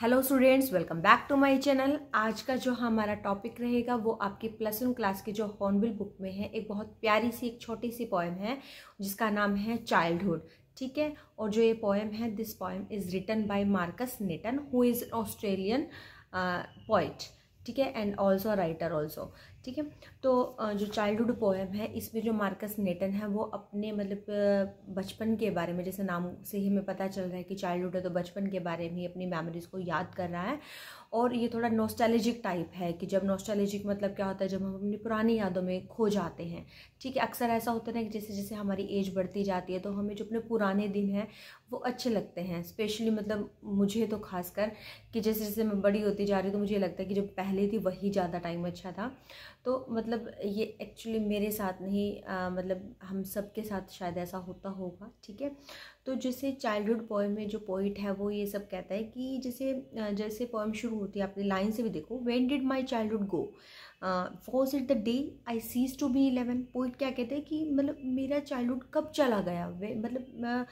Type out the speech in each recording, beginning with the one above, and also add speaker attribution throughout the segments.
Speaker 1: Hello students welcome back to my channel आज का जो हमारा टॉपिक रहेगा वो आपकी प्लस वन क्लास की जो हॉर्नबिल बुक में है एक बहुत प्यारी सी एक छोटी सी पोएम है जिसका नाम है चाइल्डहुड ठीक है और जो ये पोएम है this poem is written by Markus Natten who is Australian poet ठीक है एंड ऑल्सो राइटर ऑल्सो ठीक है तो जो चाइल्डहुड पोएम है इसमें जो मार्कस नेटन है वो अपने मतलब बचपन के बारे में जैसे नाम से ही हमें पता चल रहा है कि चाइल्डहुड है तो बचपन के बारे में अपनी मेमोरीज़ को याद कर रहा है और ये थोड़ा नोस्टैलिजिक टाइप है कि जब नोस्टैलिजिक मतलब क्या होता है जब हम अपनी पुरानी यादों में खो जाते हैं ठीक है अक्सर ऐसा होता है कि जैसे जैसे हमारी एज बढ़ती जाती है तो हमें जो अपने पुराने दिन हैं वो अच्छे लगते हैं स्पेशली मतलब मुझे तो खासकर कि जैसे जैसे मैं बड़ी होती जा रही हूँ तो मुझे लगता है कि जब पहले थी वही ज़्यादा टाइम अच्छा था तो मतलब ये एक्चुअली मेरे साथ नहीं आ, मतलब हम सब के साथ शायद ऐसा होता होगा ठीक है तो जैसे चाइल्डहुड पोएम में जो पोइट है वो ये सब कहता है कि जैसे जैसे पोएम शुरू होती है आपने लाइन से भी देखो when did my childhood go was it the day I ceased to be eleven poet क्या कहते हैं कि मतलब मेरा चाइल्डहुड कब चला गया वे मतलब uh,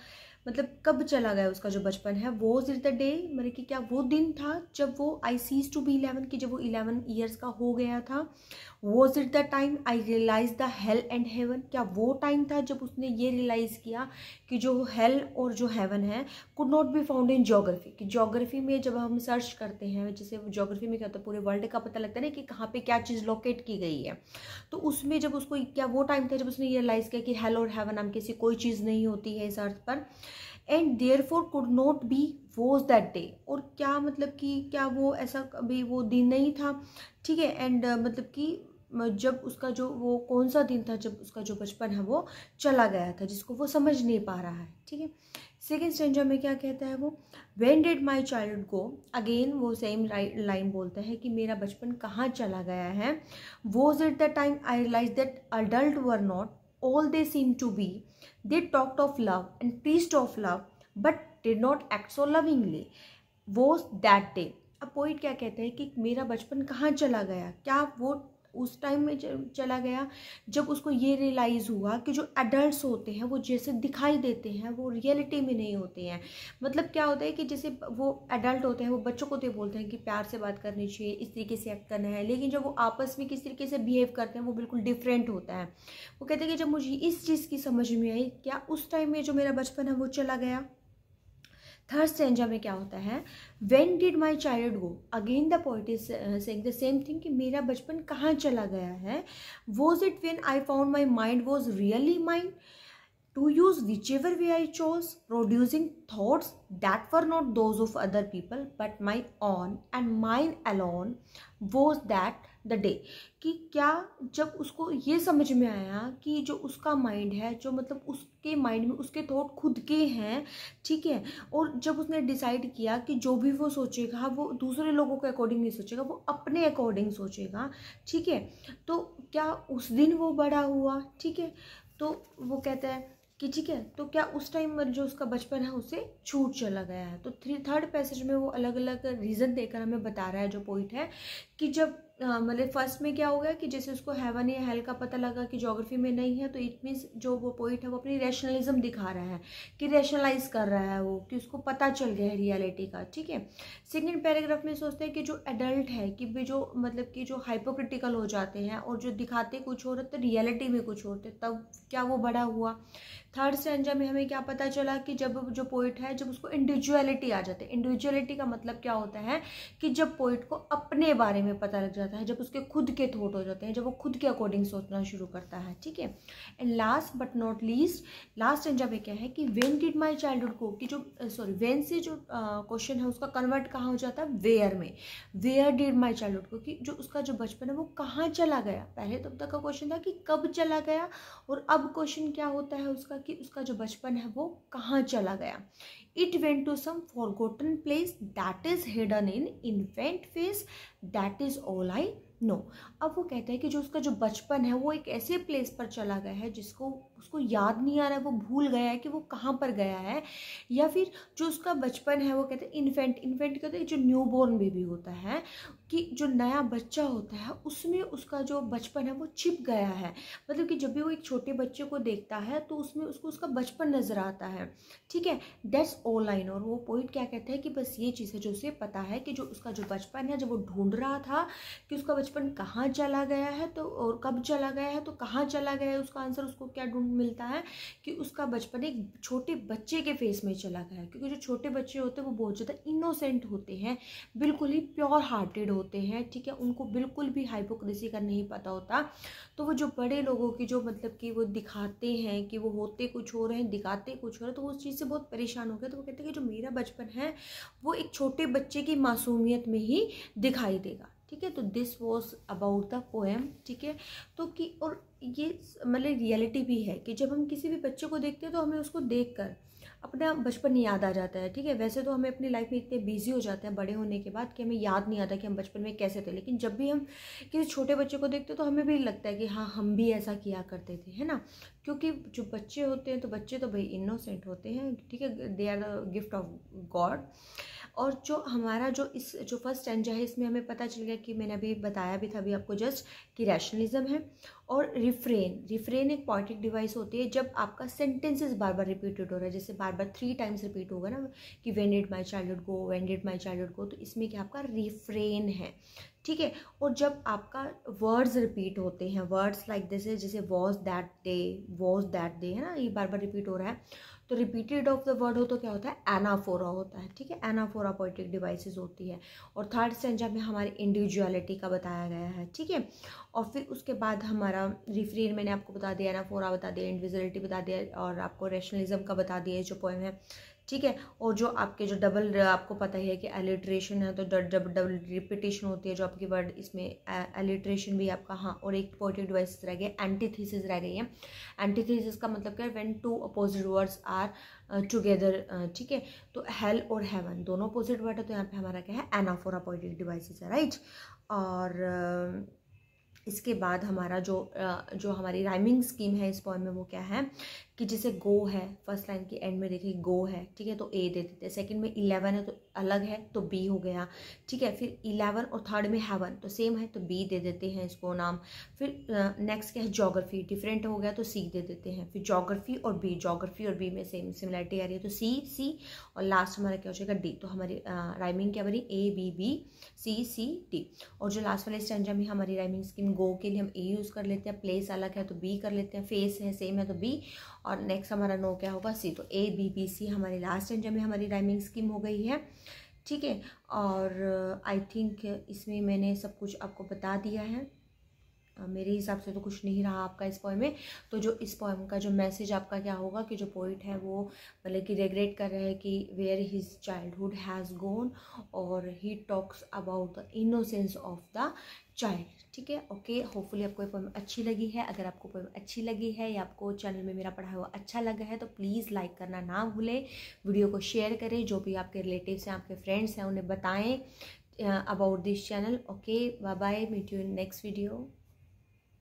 Speaker 1: मतलब कब चला गया उसका जो बचपन है वो इज द डे मतलब कि क्या वो दिन था जब वो I ceased to be eleven की जब वो इलेवन ईयर्स का हो गया था वो is the time I realised the hell and heaven क्या वो टाइम था जब उसने ये रियलाइज़ किया कि जो हेल और जो हेवन है could not be found in geography कि जोग्राफी में जब हम सर्च करते हैं जैसे जोग्राफी में क्या होता है पूरे वर्ल्ड का पता लगता है ना कि कहाँ पर क्या चीज़ लोकेट की गई है तो उसमें जब उसको क्या वो टाइम था जब उसने रियलाइज़ किया कि हेल और हेवन नाम किसी कोई चीज़ नहीं होती है इस अर्थ पर and therefore could not be was that day और क्या मतलब कि क्या वो ऐसा कभी वो दिन नहीं था ठीक है एंड uh, मतलब कि जब उसका जो वो कौन सा दिन था जब उसका जो बचपन है वो चला गया था जिसको वो समझ नहीं पा रहा है ठीक है सेकेंड स्टेंजा में क्या कहता है वो when did my child go again वो सेम लाइन बोलता है कि मेरा बचपन कहाँ चला गया है वो it the time I realised that adult were not all they seem to be. They talked of love and preached of love but did not act so lovingly. was that day. अब poet क्या कहते हैं कि मेरा बचपन कहाँ चला गया क्या वो उस टाइम में चला गया जब उसको ये रियलाइज़ हुआ कि जो एडल्ट होते हैं वो जैसे दिखाई देते हैं वो रियलिटी में नहीं होते हैं मतलब क्या होता है कि जैसे वो एडल्ट होते हैं वो बच्चों को तो बोलते हैं कि प्यार से बात करनी चाहिए इस तरीके से एक्ट करना है लेकिन जब वो आपस में किस तरीके से बिहेव करते हैं वो बिल्कुल डिफरेंट होता है वो कहते हैं कि जब मुझे इस चीज़ की समझ में आई क्या उस टाइम में जो मेरा बचपन है वो चला गया थर्ड स्टेंजा में क्या होता है when did my child go again the poet is saying the same thing कि मेरा बचपन कहाँ चला गया है was it when I found my mind was really mind to use whichever way I chose producing thoughts that for not those of other people but my own and mind alone was that the day कि क्या जब उसको ये समझ में आया कि जो उसका माइंड है जो मतलब उसके माइंड में उसके थॉट खुद के हैं ठीक है और जब उसने डिसाइड किया कि जो भी वो सोचेगा वो दूसरे लोगों के अकॉर्डिंग नहीं सोचेगा वो अपने अकॉर्डिंग सोचेगा ठीक है तो क्या उस दिन वो बड़ा हुआ ठीक है तो वो कहता है कि ठीक है तो क्या उस टाइम जो उसका बचपन है उसे छूट चला गया है तो थ्री थर्ड पैसेज में वो अलग अलग रीज़न देकर हमें बता रहा है जो पॉइंट है कि जब मतलब फर्स्ट में क्या हो गया कि जैसे उसको हेवन या हेल का पता लगा कि जोग्राफी में नहीं है तो इट मीन्स जो वो पोइट है वो अपनी रैशनलिज्म दिखा रहा है कि रैशनलाइज कर रहा है वो कि उसको पता चल गया है रियलिटी का ठीक है सेकेंड पैराग्राफ में सोचते हैं कि जो एडल्ट है कि भी जो मतलब कि जो हाइपोक्रिटिकल हो जाते हैं और जो दिखाते कुछ और तो रियलिटी में कुछ और तब क्या वो बड़ा हुआ थर्ड स्टेंजा में हमें क्या पता चला कि जब जो पोइट है जब उसको इंडिविजुअलिटी आ जाती है इंडिविजुअलिटी का मतलब क्या होता है कि जब पोइट को अपने बारे में में पता लग जाता है जब उसके खुद के थॉट हो जाते हैं जब वो खुद के अकॉर्डिंग सोचना शुरू करता है ठीक है and last but not least last and जब ये क्या है कि वेन डिड माई चाइल्डहुड को कि जो सॉरी uh, वेन से जो क्वेश्चन uh, है उसका कन्वर्ट कहाँ हो जाता है वेयर में वेयर डिड माई चाइल्डहुड को कि जो उसका जो बचपन है वो कहाँ चला गया पहले तब तक का क्वेश्चन था कि कब चला गया और अब क्वेश्चन क्या होता है उसका कि उसका जो बचपन है वो कहाँ चला गया it went to some forgotten place that is hidden in infant phase that is all I know अब वो कहता है कि जो उसका जो बचपन है वो एक ऐसे प्लेस पर चला गया है जिसको उसको याद नहीं आ रहा है वो भूल गया है कि वो कहाँ पर गया है या फिर जो उसका बचपन है वो कहते हैं इन्फेंट इन्फेंट कहते हैं जो न्यू बॉर्न बेबी होता है कि जो नया बच्चा होता है उसमें उसका जो बचपन है वो छिप गया है मतलब कि जब भी वो एक छोटे बच्चे को देखता है तो उसमें उसको उसका बचपन नज़र आता है ठीक है डेट्स ऑल लाइन और वो पोइट क्या कहते हैं कि बस ये चीज़ है जो उसे पता है कि जो उसका जो बचपन है जब वो ढूंढ रहा था कि उसका बचपन कहाँ चला गया है तो और कब चला गया है तो कहाँ चला गया है उसका आंसर उसको क्या ढूंढ मिलता है कि उसका बचपन एक छोटे बच्चे के फेस में चला गया है क्योंकि जो छोटे बच्चे होते हैं वो बहुत ज़्यादा इनोसेंट होते हैं बिल्कुल ही प्योर हार्टेड होते हैं ठीक है उनको बिल्कुल भी हाइपोक्रेसी का नहीं पता होता तो वो जो बड़े लोगों की जो मतलब कि वो दिखाते हैं कि वो होते कुछ हो रहे हैं दिखाते कुछ हो रहे हैं तो वो उस चीज़ से बहुत परेशान हो गया तो वो कहते हैं कि जो मेरा बचपन है वो एक छोटे बच्चे की मासूमियत में ही दिखाई देगा ठीक है तो this was about the poem ठीक है तो कि और ये मतलब रियलिटी भी है कि जब हम किसी भी बच्चे को देखते हैं तो हमें उसको देख कर अपना बचपन याद आ जाता है ठीक है वैसे तो हमें अपनी लाइफ में इतने बिजी हो जाते हैं बड़े होने के बाद कि हमें याद नहीं आता कि हम बचपन में कैसे थे लेकिन जब भी हम किसी छोटे बच्चे को देखते हैं तो हमें भी लगता है कि हाँ हम भी ऐसा किया करते थे है ना क्योंकि जो बच्चे होते हैं तो बच्चे तो भाई इनोसेंट होते हैं ठीक है they are the gift of God और जो हमारा जो इस जो फर्स्ट स्टेंजा है इसमें हमें पता चल गया कि मैंने अभी बताया भी था अभी आपको जस्ट कि रैशनलिज्म है और रिफ्रेन रिफ्रेन एक पॉइंटिक डिवाइस होती है जब आपका सेंटेंसेस बार बार रिपीटेड हो रहा है जैसे बार बार थ्री टाइम्स रिपीट होगा ना कि when did my hood go when did my hood go तो इसमें क्या आपका रिफ्रेन है ठीक है और जब आपका वर्ड्स रिपीट होते हैं वर्ड्स लाइक दिस जैसे was that day was that day है ना ये बार बार रिपीट हो रहा है तो रिपीटेड ऑफ द वर्ड हो तो क्या होता है एनाफोरा होता है ठीक है एनाफोरा पोइटिक डिवाइसेस होती है और थर्ड सेंजा में हमारी इंडिविजुअलिटी का बताया गया है ठीक है और फिर उसके बाद हमारा रिफ्रेन मैंने आपको बता दिया एनाफोरा बता दिया इंडिविजुअलिटी बता दिया और आपको रेशनलिज्म का बता दिया जो पोएम है ठीक है और जो आपके जो डबल आपको पता ही है कि एलिट्रेशन है तो डबल डबल रिपीटेशन होती है जो आपकी वर्ड इसमें एलिट्रेशन भी आपका हाँ और एक पोइटिक डिवाइस रह गए एंटीथीसिस रह गई है एंटीथीसिस का मतलब क्या है when two opposite words are together ठीक है तो हेल और हेवन दोनों अपोजिट वर्ड है तो यहाँ पे हमारा क्या है एनाफोरा पोइटिक डिवाइसेस है राइट और इसके बाद हमारा जो जो हमारी राइमिंग स्कीम है इस पॉइंट में वो क्या है कि जैसे गो है फर्स्ट लाइन के एंड में देखिए गो है ठीक है तो ए दे देते हैं सेकंड में इलेवन है तो अलग है तो बी हो गया ठीक है फिर इलेवन और थर्ड में हेवन तो सेम है तो बी दे देते हैं इसको नाम फिर नेक्स्ट क्या है जोग्राफी डिफरेंट हो गया तो सी दे देते हैं फिर जोग्राफी और बी जोग्राफी और बी में सेम सिमिलरिटी आ रही है तो सी सी और लास्ट हमारा क्या हो जाएगा डी तो हमारी राइमिंग क्या बनी A B B C C D और जो लास्ट वाले स्टेंजा में हमारी राइमिंग स्कीम गो के लिए हम ए यूज़ कर लेते हैं प्लेस अलग है तो बी कर लेते हैं फेस है सेम है तो बी और नेक्स्ट हमारा नो क्या होगा सी तो ए बी बी सी हमारी लास्ट एंजम में हमारी राइमिंग स्कीम हो गई है ठीक है और आई uh, थिंक इसमें मैंने सब कुछ आपको बता दिया है uh, मेरे हिसाब से तो कुछ नहीं रहा आपका इस पॉइम में तो जो इस पॉइम का जो मैसेज आपका क्या होगा कि जो पोइट है वो मतलब कि रेग्रेट कर रहे हैं कि where his childhood has gone और he talks about the innocence of the child ठीक है ओके होपफुली आपको ये पोएम अच्छी लगी है अगर आपको पोएम अच्छी लगी है या आपको चैनल में मेरा पढ़ा हुआ अच्छा लगा है तो प्लीज़ लाइक करना ना भूलें वीडियो को शेयर करें जो भी आपके रिलेटिव्स हैं आपके फ्रेंड्स हैं उन्हें बताएं about this channel okay bye bye meet you in next video